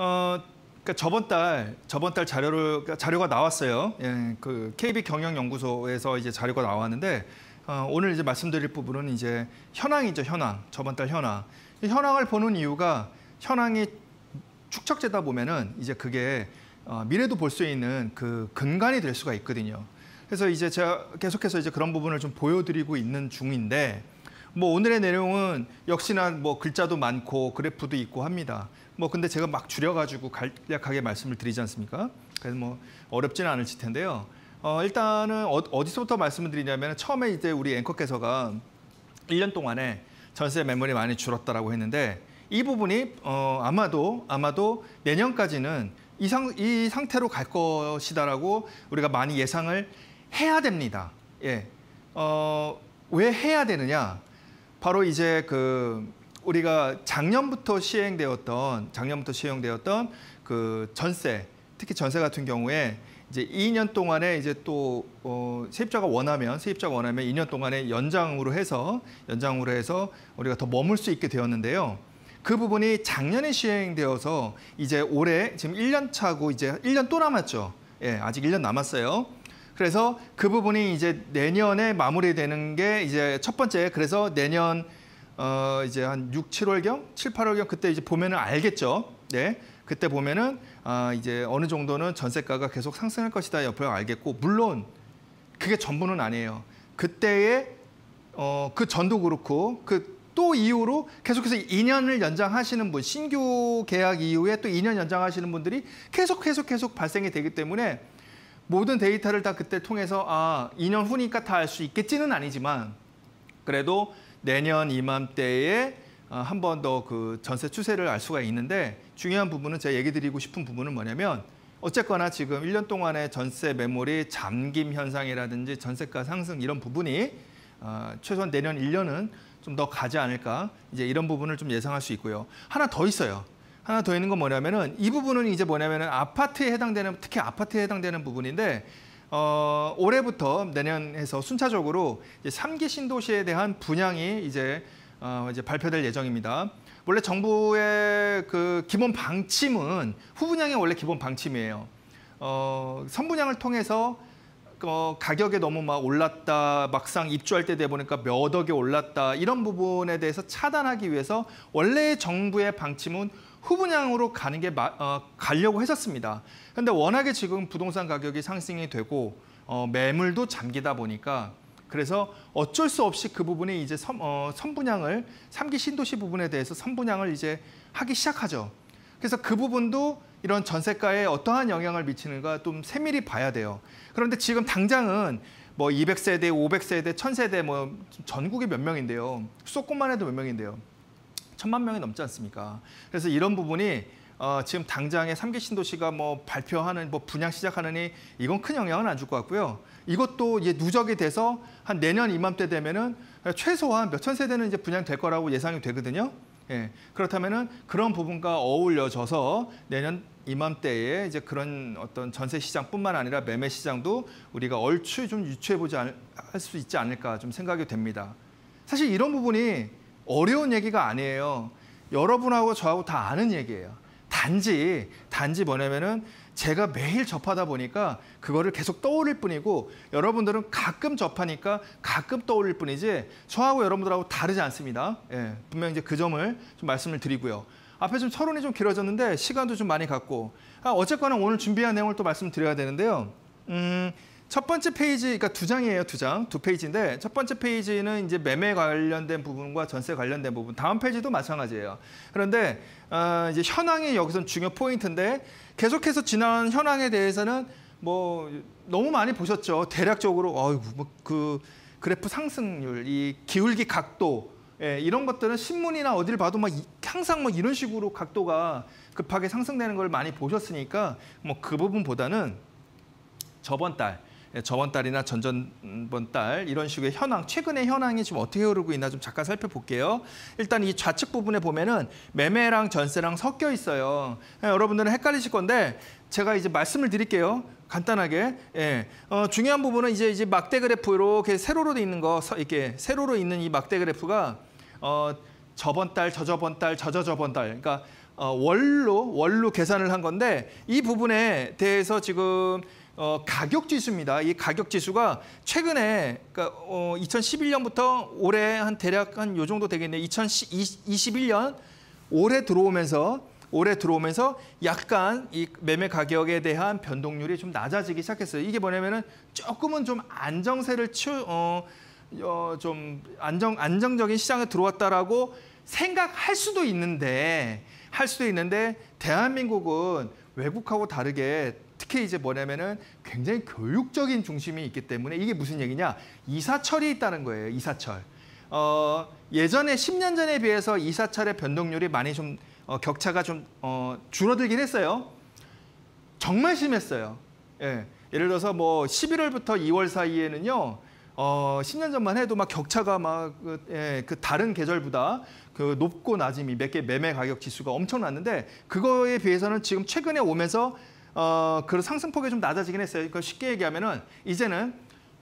어, 그러니까 저번 달 저번 달 자료를 그러니까 자료가 나왔어요. 예, 그 KB 경영연구소에서 이제 자료가 나왔는데 어, 오늘 이제 말씀드릴 부분은 이제 현황이죠 현황 저번 달 현황 현황을 보는 이유가 현황이 축적되다 보면은 이제 그게 어, 미래도 볼 수 있는 그 근간이 될 수가 있거든요. 그래서 이제 제가 계속해서 이제 그런 부분을 좀 보여드리고 있는 중인데. 뭐 오늘의 내용은 역시나 뭐 글자도 많고 그래프도 있고 합니다. 뭐 근데 제가 막 줄여가지고 간략하게 말씀을 드리지 않습니까? 그래서 뭐 어렵지는 않을 텐데요. 어, 일단은 어, 디서부터 말씀을 드리냐면 처음에 이제 우리 앵커께서가 1년 동안에 전세 매물이 많이 줄었다라고 했는데 이 부분이 어, 아마도 아마도 내년까지는 이, 상, 이 상태로 갈 것이다라고 우리가 많이 예상을 해야 됩니다. 예. 어, 왜 해야 되느냐? 바로 이제 그 우리가 작년부터 시행되었던 작년부터 시행되었던 그 전세 특히 전세 같은 경우에 이제 2년 동안에 이제 또 어, 세입자가 원하면 세입자가 원하면 2년 동안에 연장으로 해서 연장으로 해서 우리가 더 머물 수 있게 되었는데요. 그 부분이 작년에 시행되어서 이제 올해 지금 1년 차고 이제 1년 또 남았죠. 예, 아직 1년 남았어요. 그래서 그 부분이 이제 내년에 마무리되는 게 이제 첫 번째 그래서 내년 어 이제 한 6, 7월경, 7, 8월경 그때 이제 보면은 알겠죠. 네. 그때 보면은 아 이제 어느 정도는 전세가가 계속 상승할 것이다 옆에 알겠고 물론 그게 전부는 아니에요. 그때의 어그 전도 그렇고 그 또 이후로 계속해서 2년을 연장하시는 분 신규 계약 이후에 또 2년 연장하시는 분들이 계속 계속 계속 발생이 되기 때문에 모든 데이터를 다 그때 통해서 아 2년 후니까 다 알 수 있겠지는 아니지만 그래도 내년 이맘때에 어, 한번 더 그 전세 추세를 알 수가 있는데 중요한 부분은 제가 얘기 드리고 싶은 부분은 뭐냐면 어쨌거나 지금 1년 동안의 전세 매몰이 잠김 현상이라든지 전세가 상승 이런 부분이 어, 최소한 내년 1년은 좀 더 가지 않을까 이제 이런 부분을 좀 예상할 수 있고요. 하나 더 있어요. 하나 더 있는 건 뭐냐면은 이 부분은 이제 뭐냐면은 아파트에 해당되는 특히 아파트에 해당되는 부분인데 어, 올해부터 내년 에서 순차적으로 이제 3기 신도시에 대한 분양이 이제 어, 이제 발표될 예정입니다. 원래 정부의 그 기본 방침은 후분양이 원래 기본 방침이에요. 어, 선분양을 통해서 어, 가격에 너무 막 올랐다, 막상 입주할 때 돼 보니까 몇 억에 올랐다 이런 부분에 대해서 차단하기 위해서 원래 정부의 방침은 후분양으로 가는 게 마, 어, 가려고 했었습니다. 그런데 워낙에 지금 부동산 가격이 상승이 되고 어, 매물도 잠기다 보니까 그래서 어쩔 수 없이 그 부분에 이제 선, 어, 선 분양을 3기 신도시 부분에 대해서 선분양을 이제 하기 시작하죠. 그래서 그 부분도 이런 전세가에 어떠한 영향을 미치는가 좀 세밀히 봐야 돼요. 그런데 지금 당장은 뭐 200세대, 500세대, 1000세대 뭐 전국에 몇 명인데요. 수도권만 해도 몇 명인데요. 천만 명이 넘지 않습니까? 그래서 이런 부분이 어, 지금 당장에 삼기 신도시가 뭐 발표하는 뭐 분양 시작하느니 이건 큰 영향은 안 줄 것 같고요. 이것도 이제 누적이 돼서 한 내년 이맘때 되면은 최소한 몇 천 세대는 이제 분양될 거라고 예상이 되거든요. 예, 그렇다면은 그런 부분과 어울려져서 내년 이맘때에 이제 그런 어떤 전세 시장뿐만 아니라 매매 시장도 우리가 얼추 좀 유추해 보지 할 수 있지 않을까 좀 생각이 됩니다. 사실 이런 부분이 어려운 얘기가 아니에요. 여러분하고 저하고 다 아는 얘기예요. 단지 단지 뭐냐면은 제가 매일 접하다 보니까 그거를 계속 떠올릴 뿐이고 여러분들은 가끔 접하니까 가끔 떠올릴 뿐이지 저하고 여러분들하고 다르지 않습니다. 예, 분명 이제 그 점을 좀 말씀을 드리고요. 앞에 좀 서론이 좀 길어졌는데 시간도 좀 많이 갔고 아, 어쨌거나 오늘 준비한 내용을 또 말씀드려야 되는데요. 음, 첫 번째 페이지, 그러니까 두 장이에요, 두 장, 두 페이지인데 첫 번째 페이지는 이제 매매 관련된 부분과 전세 관련된 부분. 다음 페이지도 마찬가지예요. 그런데 어, 이제 현황이 여기선 중요 포인트인데 계속해서 지난 현황에 대해서는 뭐 너무 많이 보셨죠. 대략적으로 어이구 뭐그 그래프 상승률, 이 기울기 각도, 예, 이런 것들은 신문이나 어디를 봐도 막 항상 뭐 이런 식으로 각도가 급하게 상승되는 걸 많이 보셨으니까 뭐 그 부분보다는 저번 달 예, 저번 달이나 전전번 달 이런 식의 현황, 최근의 현황이 지금 어떻게 흐르고 있나 좀 잠깐 살펴볼게요. 일단 이 좌측 부분에 보면은 매매랑 전세랑 섞여 있어요. 예, 여러분들은 헷갈리실 건데 제가 이제 말씀을 드릴게요. 간단하게 예. 어, 중요한 부분은 이제 이제 막대 그래프 이렇게 세로로 돼 있는 거 이렇게 세로로 있는 이 막대 그래프가 어, 저번 달, 저저번 달, 저저저번 달 그러니까 어, 월로 월로 계산을 한 건데 이 부분에 대해서 지금 어, 가격 지수입니다. 이 가격 지수가 최근에 그러니까 어, 2011년부터 올해 한 대략 한 요 정도 되겠네요. 2021년 올해 들어오면서 올해 들어오면서 약간 이 매매 가격에 대한 변동률이 좀 낮아지기 시작했어요. 이게 뭐냐면은 조금은 좀 안정세를 치 어, 어, 좀 안정 안정적인 시장에 들어왔다라고 생각할 수도 있는데 할 수도 있는데 대한민국은 외국하고 다르게 특히 이제 뭐냐면은 굉장히 교육적인 중심이 있기 때문에 이게 무슨 얘기냐? 이사철이 있다는 거예요. 이사철. 어, 예전에 10년 전에 비해서 이사철의 변동률이 많이 좀 어, 격차가 좀 어, 줄어들긴 했어요. 정말 심했어요. 예. 예를 들어서 뭐 11월부터 2월 사이에는요. 어, 10년 전만 해도 막 격차가 막그 예, 그 다른 계절보다 그 높고 낮음이 몇 개 매매 가격 지수가 엄청났는데 그거에 비해서는 지금 최근에 오면서 어, 그 상승폭이 좀 낮아지긴 했어요. 그러니까 쉽게 얘기하면은 이제는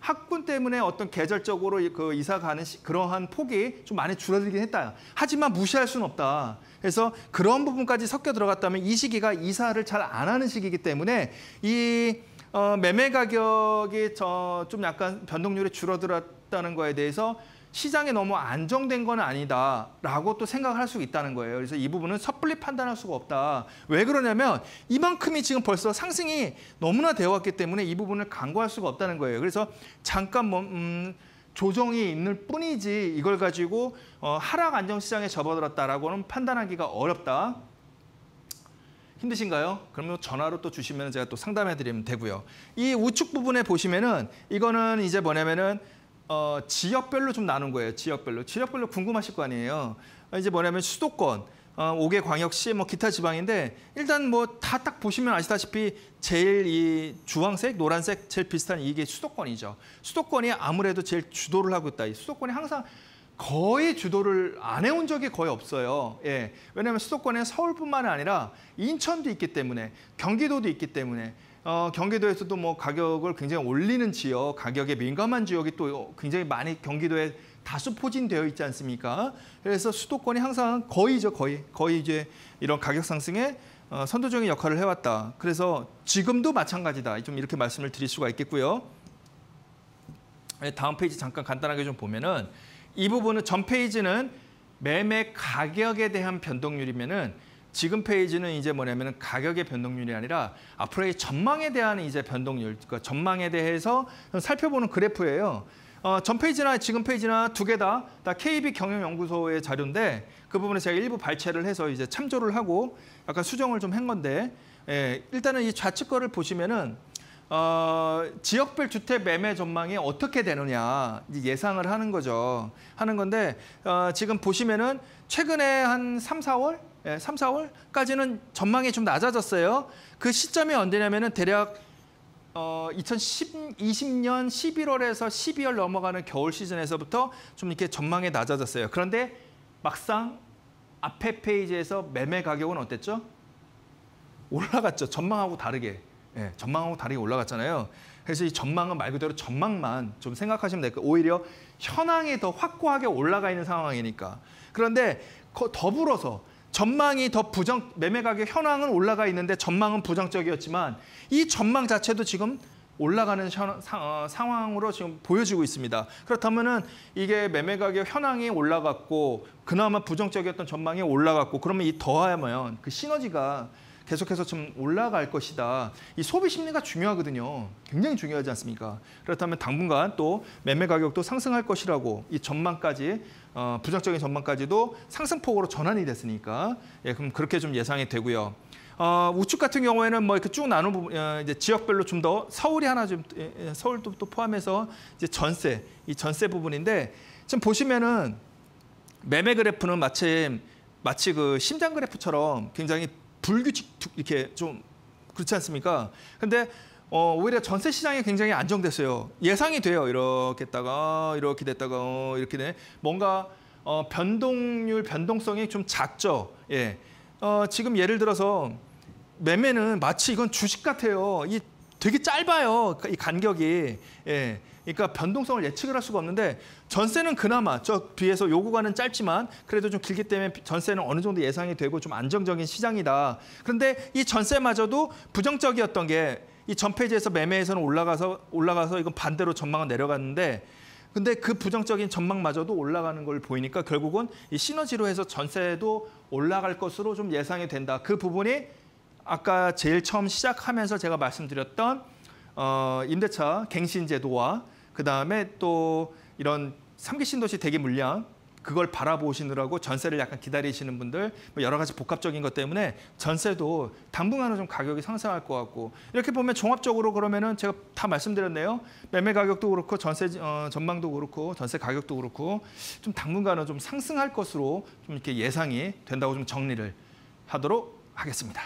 학군 때문에 어떤 계절적으로 그 이사 가는 시, 그러한 폭이 좀 많이 줄어들긴 했다. 하지만 무시할 수는 없다. 그래서 그런 부분까지 섞여 들어갔다면 이 시기가 이사를 잘 안 하는 시기이기 때문에 이 어, 매매 가격이 저좀 약간 변동률이 줄어들었다는 거에 대해서 시장에 너무 안정된 건 아니다라고 또생각할수 있다는 거예요. 그래서 이 부분은 섣불리 판단할 수가 없다. 왜 그러냐면 이만큼이 지금 벌써 상승이 너무나 되어 왔기 때문에 이 부분을 강구할 수가 없다는 거예요. 그래서 잠깐 뭐, 음, 조정이 있는 뿐이지 이걸 가지고 어, 하락 안정 시장에 접어들었다라고는 판단하기가 어렵다. 힘드신가요? 그러면 전화로 또 주시면 제가 또 상담해 드리면 되고요. 이 우측 부분에 보시면은 이거는 이제 뭐냐면은 어, 지역별로 좀 나눈 거예요. 지역별로. 지역별로 궁금하실 거 아니에요. 어, 이제 뭐냐면 수도권, 어, 5개 광역시, 뭐 기타 지방인데 일단 뭐 다 딱 보시면 아시다시피 제일 이 주황색, 노란색 제일 비슷한 이게 수도권이죠. 수도권이 아무래도 제일 주도를 하고 있다. 이 수도권이 항상 거의 주도를 안 해온 적이 거의 없어요. 예. 왜냐하면 수도권에 서울뿐만 아니라 인천도 있기 때문에 경기도도 있기 때문에 어, 경기도에서도 뭐 가격을 굉장히 올리는 지역, 가격에 민감한 지역이 또 굉장히 많이 경기도에 다수 포진되어 있지 않습니까? 그래서 수도권이 항상 거의죠, 거의. 거의 이제 이런 가격 상승에 어, 선도적인 역할을 해왔다. 그래서 지금도 마찬가지다. 좀 이렇게 말씀을 드릴 수가 있겠고요. 네, 다음 페이지 잠깐 간단하게 좀 보면은 이 부분은 전 페이지는 매매 가격에 대한 변동률이면은 지금 페이지는 이제 뭐냐면 가격의 변동률이 아니라 앞으로의 전망에 대한 이제 변동률, 그러니까 전망에 대해서 살펴보는 그래프예요. 어, 전 페이지나 지금 페이지나 두 개다다 KB 경영연구소의 자료인데 그 부분에 제가 일부 발췌를 해서 이제 참조를 하고 약간 수정을 좀 한 건데 예, 일단은 이 좌측 거를 보시면은 어, 지역별 주택 매매 전망이 어떻게 되느냐 예상을 하는 거죠. 하는 건데 어, 지금 보시면은 최근에 한 3, 4월 3, 예, 4월까지는 전망이 좀 낮아졌어요. 그 시점이 언제냐면은 대략 어, 2020년 11월에서 12월 넘어가는 겨울 시즌에서부터 좀 이렇게 전망이 낮아졌어요. 그런데 막상 앞에 페이지에서 매매 가격은 어땠죠? 올라갔죠. 전망하고 다르게. 예, 전망하고 다르게 올라갔잖아요. 그래서 이 전망은 말 그대로 전망만 좀 생각하시면 될 거예요. 오히려 현황이 더 확고하게 올라가 있는 상황이니까. 그런데 더불어서 전망이 더 부정 매매 가격 현황은 올라가 있는데 전망은 부정적이었지만 이 전망 자체도 지금 올라가는 현, 상, 어, 상황으로 지금 보여지고 있습니다. 그렇다면은 이게 매매 가격 현황이 올라갔고 그나마 부정적이었던 전망이 올라갔고 그러면 이 더하면 그 시너지가 계속해서 좀 올라갈 것이다. 이 소비 심리가 중요하거든요. 굉장히 중요하지 않습니까? 그렇다면 당분간 또 매매 가격도 상승할 것이라고 이 전망까지 어, 부정적인 전망까지도 상승폭으로 전환이 됐으니까 예, 그럼 그렇게 좀 예상이 되고요. 어, 우측 같은 경우에는 뭐 이렇게 쭉 나눈 부분, 어, 이제 지역별로 좀 더 서울이 하나 좀 예, 예 서울도 또 포함해서 이제 전세 이 전세 부분인데 지금 보시면은 매매 그래프는 마침 마치 그 심장 그래프처럼 굉장히 불규칙 이렇게 좀 그렇지 않습니까? 근데 어, 오히려 전세 시장이 굉장히 안정됐어요. 예상이 돼요. 이렇게 했다가 아, 이렇게 됐다가 어, 이렇게 되 뭔가 어, 변동률 변동성이 좀 작죠. 예. 어, 지금 예를 들어서 매매는 마치 이건 주식 같아요. 이 되게 짧아요. 이 간격이. 예. 그러니까 변동성을 예측을 할 수가 없는데 전세는 그나마 저뒤에서 요구가는 짧지만 그래도 좀 길기 때문에 전세는 어느 정도 예상이 되고 좀 안정적인 시장이다. 그런데 이 전세마저도 부정적이었던 게 이 전페이지에서 매매에서는 올라가서 올라가서 이건 반대로 전망은 내려갔는데 근데 그 부정적인 전망마저도 올라가는 걸 보이니까 결국은 이 시너지로 해서 전세도 올라갈 것으로 좀 예상이 된다. 그 부분이 아까 제일 처음 시작하면서 제가 말씀드렸던 어, 임대차 갱신 제도와 그다음에 또 이런 삼기 신도시 대기 물량 그걸 바라보시느라고 전세를 약간 기다리시는 분들 뭐 여러 가지 복합적인 것 때문에 전세도 당분간은 좀 가격이 상승할 것 같고 이렇게 보면 종합적으로 그러면은 제가 다 말씀드렸네요 매매 가격도 그렇고 전세 어, 전망도 그렇고 전세 가격도 그렇고 좀 당분간은 좀 상승할 것으로 좀 이렇게 예상이 된다고 좀 정리를 하도록 하겠습니다.